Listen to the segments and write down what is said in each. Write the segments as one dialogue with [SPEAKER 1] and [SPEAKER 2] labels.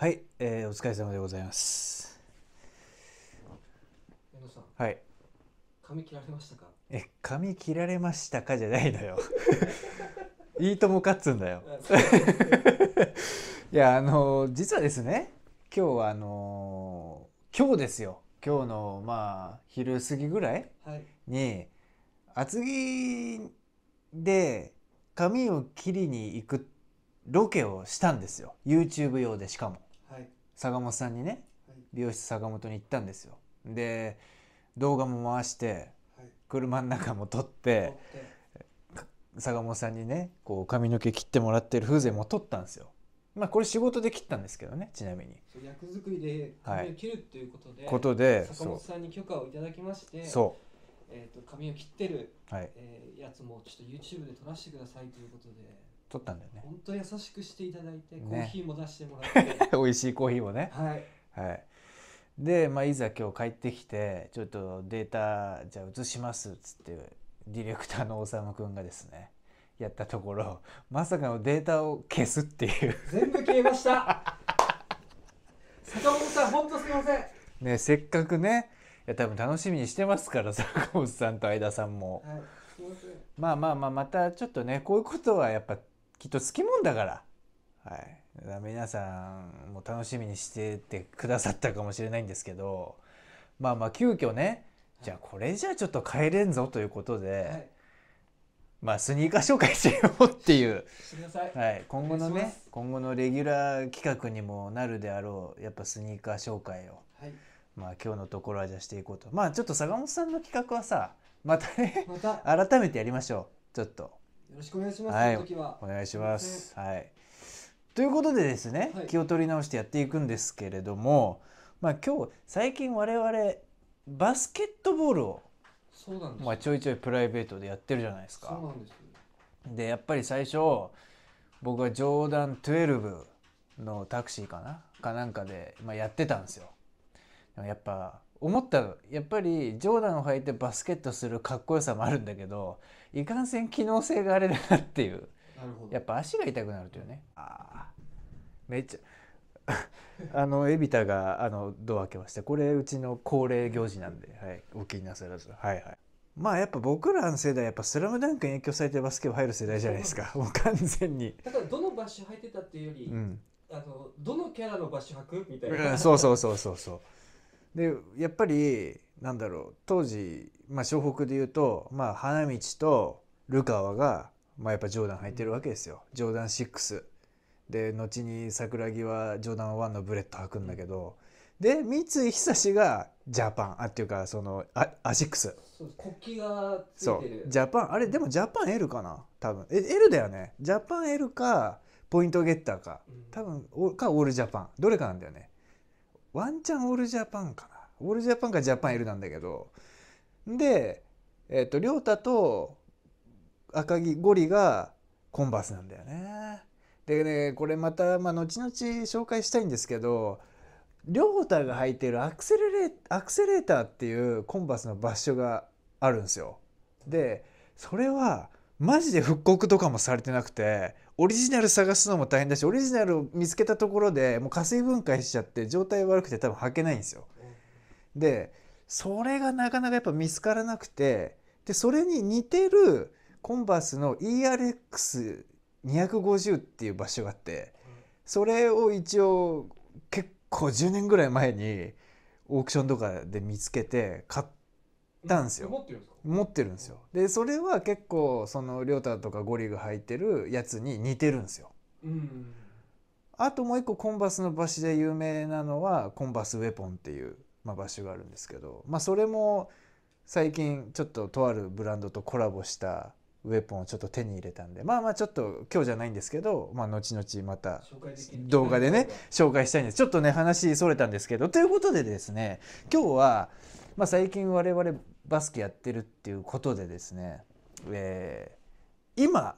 [SPEAKER 1] はい、えー、お疲れ様でございます。はい。髪切られましたか。え、髪切られましたかじゃないのよ。いいともかっつんだよ。いや、あの実はですね、今日はあの今日ですよ。今日のまあ昼過ぎぐらいに、はい、厚着。で髪を切りに行くロケをしたんですよ。YouTube 用でしかも。坂本さんにね、美容室坂本に行ったんですよで動画も回して、車の中も撮って坂本さんにねこう髪の毛切ってもらってる風情も撮ったんですよまあこれ仕事で切ったんですけどねちなみに役作りで髪を切るということで、はい、ことで坂本さんに許可をいただきましてそうえと、と髪を切ってる、はいえー、やつもちょっと YouTube で撮らせてくださいということで取ったんだよね本当優しくしていただいて、ね、コーヒーも出してもらって 美味しいコーヒーもねはい、はい、で、まあ、いざ今日帰ってきてちょっとデータじゃあ移しますっつってディレクターの修君がですねやったところまさかのデータを消すっていう全部消えました坂本さん本当すみませんねせっかくねいや多分楽しみにしてますから坂本さんと相田さんも、はい、ままあまあまあまたちょっとねこういうことはやっぱきっと好きもんだから。はい、皆さんも楽しみにしててくださったかもしれないんですけどまあまあ急遽ねじゃあこれじゃあちょっと帰れんぞということで、はい、まあスニーカー紹介しようっていう、はい、今後のね今後のレギュラー企画にもなるであろうやっぱスニーカー紹介を、はい、まあ今日のところはじゃあしていこうとまあちょっと坂本さんの企画はさまたね、ま、改めてやりましょうちょっと。よろしくお願いします。はい、はお願いします。はい。ということでですね、気を取り直してやっていくんですけれども、まあ今日最近我々バスケットボールをそうなんですまあちょいちょいプライベートでやってるじゃないですか。そうなんですでやっぱり最初僕はジョーダン12のタクシーかなかなんかで、まあ、やってたんですよ。でもやっぱ思ったやっぱりジョーダンを履いてバスケットするかっこよさもあるんだけどいかんせん機能性があれだなっていうやっぱ足が痛くなるというねああめっちゃ あのエビタがあのドア開けましたこれうちの恒例行事なんで、はい、お気になさらずはいはいまあやっぱ僕らの世代やっぱ「スラムダンクに影響されてバスケ部入る世代じゃないですか もう完全にだからどのバッシュ履いてたっていうより、うん、あのどのキャラのバッシュ履くみたいな、うん、そうそうそうそうそうでやっぱりなんだろう当時、まあ、湘北でいうと、まあ、花道とルカワが、まあ、やっぱジョーダン入ってるわけですよ、ジョーダン6で後に桜木はジョーダン1のブレット履くんだけど、で三井久志がジャパンあっていうかそのアアシックス国旗がついてるジャパンあれでもジャパン L かな多分え L だよねジャパン L かポイントゲッターか多分かオールジャパンどれかなんだよねワンチャンオールジャパンかなオールジャパンかジャパンいるなんだけどでえっ、ー、と亮太と赤木ゴリがコンバースなんだよね。でねこれまた、まあ、後々紹介したいんですけど亮太が履いてるアクセレレアクセレーターっていうコンバースの場所があるんですよ。でそれはマジで復刻とかもされてなくてオリジナル探すのも大変だしオリジナルを見つけたところでもう加水分解しちゃって状態悪くて多分履けないんですよ。でそれがなかなかやっぱ見つからなくてでそれに似てるコンバースの ERX250 っていう場所があってそれを一応結構10年ぐらい前にオークションとかで見つけて買ったんですよ持ってるんですよでそれは結構その亮太とかゴリが履いてるやつに似てるんですよ、うん、あともう一個コンバスの場所で有名なのはコンバスウェポンっていう、まあ、バがあるんですけど、まあ、それも最近ちょっととあるブランドとコラボしたウェポンをちょっと手に入れたんでまあまあちょっと今日じゃないんですけど、まあ、後々また動画でね紹介したいんですちょっとね話それたんですけどということでですね今日はまあ、最近我々バスケやってるっていうことでですね、えー、今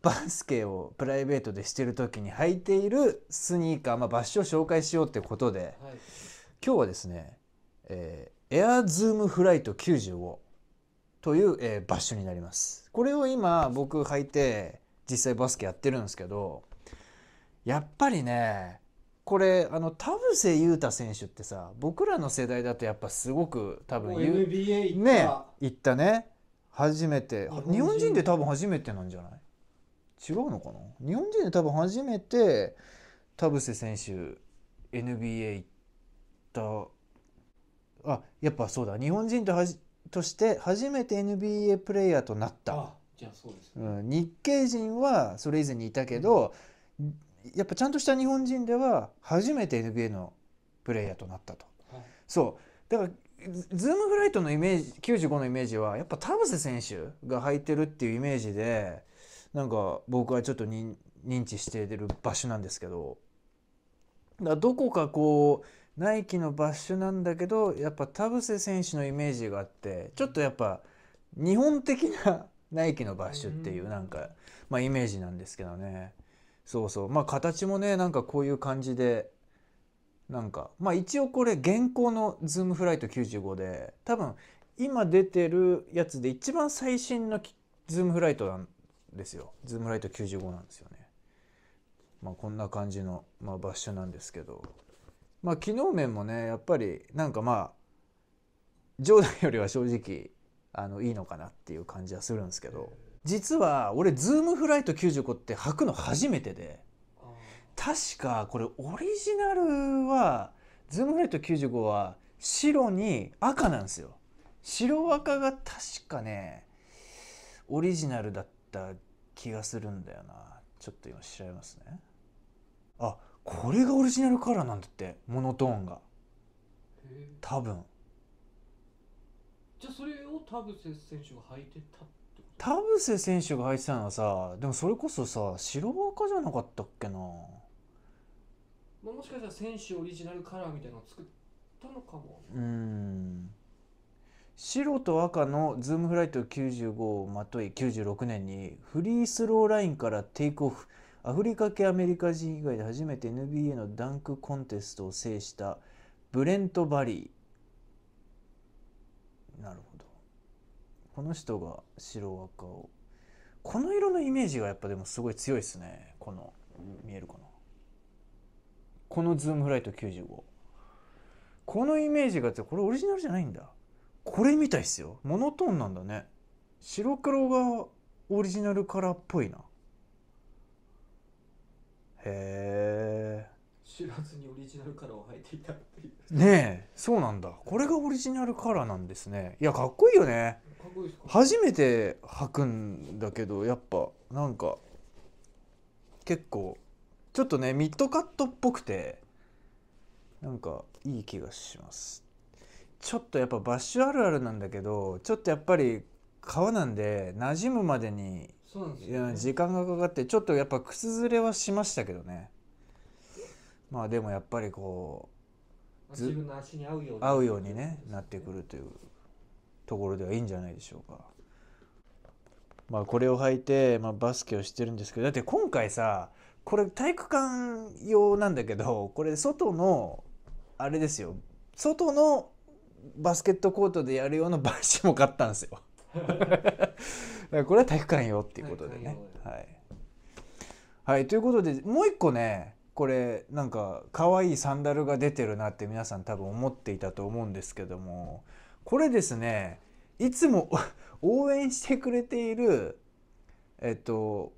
[SPEAKER 1] バスケをプライベートでしてる時に履いているスニーカー、まあ、バッシュを紹介しようってことで、はい、今日はですね、えー、エアズームフライト95という、えー、バッシュになりますこれを今僕履いて実際バスケやってるんですけどやっぱりねこれあの田臥勇太選手ってさ僕らの世代だとやっぱすごく多分 NBA 行ったね行ったね初めて日本人で多分初めてなんじゃない違うのかな日本人で多分初めて田臥選手 NBA 行ったあやっぱそうだ日本人とはじとして初めて NBA プレーヤーとなった。じゃそうです、日系人はそれ以前にいたけど、うんやっぱちゃんとした日本人では初めて NBA のプレイヤーとなったと。はい、そうだからズームフライトのイメージ95のイメージはやっぱ田臥選手が履いてるっていうイメージでなんか僕はちょっと認知してる場所なんですけどだどこかこうナイキのバッシュなんだけどやっぱ田臥選手のイメージがあってちょっとやっぱ日本的な ナイキのバッシュっていうなんか、まあ、イメージなんですけどね。そうそうまあ形もねなんかこういう感じでなんかまあ一応これ現行のズームフライト95で多分今出てるやつで一番最新のズームフライトなんですよズームフライト95なんですよね。まあ、こんな感じの、まあ、バッシュなんですけど、まあ、機能面もねやっぱりなんかまあ冗談よりは正直あのいいのかなっていう感じはするんですけど。実は俺ズームフライト95って履くの初めてで確かこれオリジナルはズームフライト95は白に赤なんですよ白赤が確かねオリジナルだった気がするんだよなちょっと今調べますねあこれがオリジナルカラーなんだってモノトーンが多分じゃあそれを田臥選手が履いてたって田臥選手が入ってたのはさでもそれこそさ白赤じゃなかったっけなまあ、もしかしたら選手オリジナルカラーみたいなのを作ったのかもうん白と赤のズームフライト95をまとい96年にフリースローラインからテイクオフアフリカ系アメリカ人以外で初めて NBA のダンクコンテストを制したブレント・バリーなるほどこの人が白赤をこの色のイメージがやっぱでもすごい強いですねこの見えるかなこのズームフライト95このイメージがこれオリジナルじゃないんだこれみたいっすよモノトーンなんだね白黒がオリジナルカラーっぽいなへえ知らずにオリジナルカラーを履いていたっていうねえそうなんだこれがオリジナルカラーなんですねいやかっこいいよねかっこいいですか初めて履くんだけどやっぱなんか結構ちょっとねミッドカットっぽくてなんかいい気がしますちょっとやっぱバッシュあるあるなんだけどちょっとやっぱり革なんで馴染むまでにそうでね、時間がかかってちょっとやっぱ靴ずれはしましたけどねまあでもやっぱりこう自分の足に合うように合うようにねなってくるというところではいいんじゃないでしょうか。まあこれを履いて、まあ、バスケをしてるんですけどだって今回さこれ体育館用なんだけどこれ外のあれですよ外のバスケットコートでやるうなバッジも買ったんですよ。これは体育館用っていうことでね。はい、はい、ということでもう一個ねこれなんか可愛いサンダルが出てるなって皆さん多分思っていたと思うんですけどもこれですねいつも 応援してくれているえっと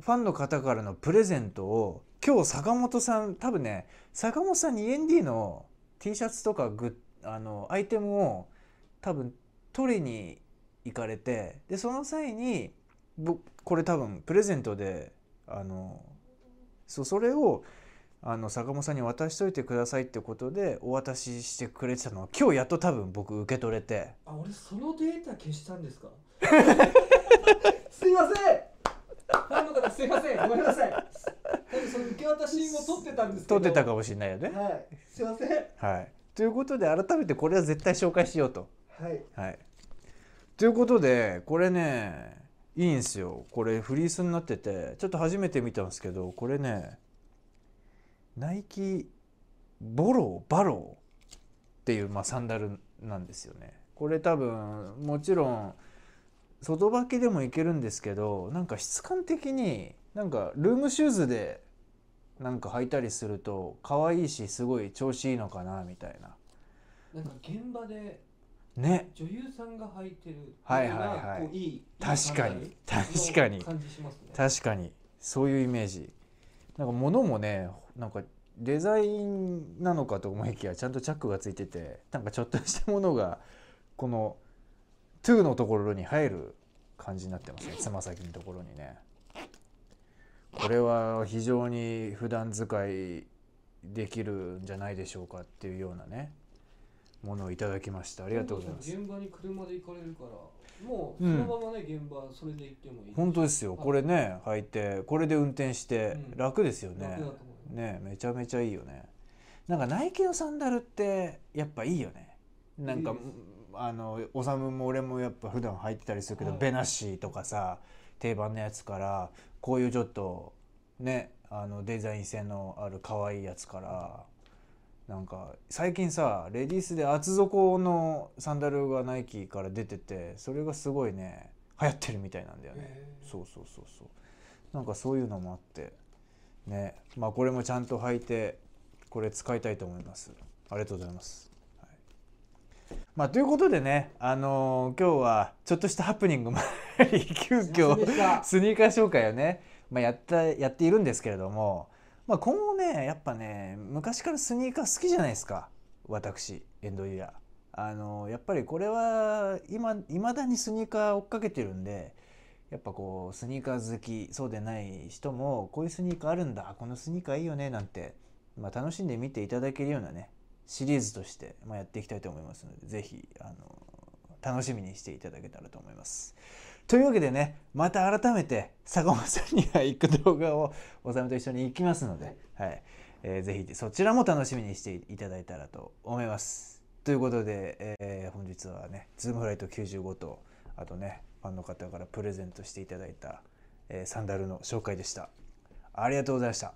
[SPEAKER 1] ファンの方からのプレゼントを今日坂本さん多分ね坂本さんに n d の T シャツとかグあのアイテムを多分取りに行かれてでその際にこれ多分プレゼントであのそうそれをあの坂本さんに渡しといてくださいってことでお渡ししてくれてたの今日やっと多分僕受け取れてあ俺そのデータ消したんですか すいませんファンの方すいませんごめんなさいその受け渡しも取ってたんですけ取ってたかもしれないよねはいすいませんはいということで改めてこれは絶対紹介しようとはい、はい、ということでこれねいいんすよこれフリースになっててちょっと初めて見たんですけどこれねナイキボローバロっていう、まあ、サンダルなんですよねこれ多分もちろん外履きでもいけるんですけどなんか質感的になんかルームシューズでなんか履いたりすると可愛いしすごい調子いいのかなみたいな。なんか現場でね、女優さんが履いてるはいはいはいい確かに確かに、確かにそういうイメージなんか物もねなんかデザインなのかと思いきやちゃんとチャックがついててなんかちょっとしたものがこの2のところに入る感じになってますねつま先のところにねこれは非常に普段使いできるんじゃないでしょうかっていうようなねものをいただきましたありがとうございます現場に車で行かれるからもうそのままね、うん、現場それで行ってもいい本当ですよこれね履いてこれで運転して楽ですよね、うん、ねめちゃめちゃいいよねなんかナイキのサンダルってやっぱいいよねなんかあのおさむも俺もやっぱ普段履いてたりするけど、はい、ベナシーとかさ定番のやつからこういうちょっとねあのデザイン性のある可愛いやつからなんか最近さレディースで厚底のサンダルがナイキから出ててそれがすごいね流行ってるみたいなんだよねそうそうそうそうなんかそういうのもあってねまあこれもちゃんと履いてこれ使いたいと思いますありがとうございます、はい、まあ、ということでね、あのー、今日はちょっとしたハプニングもあり急遽スニーカー紹介をね、まあ、やったやっているんですけれどもまあ、今後ねやっぱね昔からスニーカー好きじゃないですか私エンドイヤーあのやっぱりこれは今いまだにスニーカー追っかけてるんでやっぱこうスニーカー好きそうでない人もこういうスニーカーあるんだこのスニーカーいいよねなんて、まあ、楽しんで見ていただけるようなねシリーズとして、まあ、やっていきたいと思いますので是非楽しみにしていただけたらと思います。というわけでねまた改めて坂本さんには行く動画をおさむと一緒に行きますので、はいえー、ぜひそちらも楽しみにしていただいたらと思います。ということで、えー、本日はねズームフライト95とあとねファンの方からプレゼントしていただいた、えー、サンダルの紹介でした。ありがとうございました。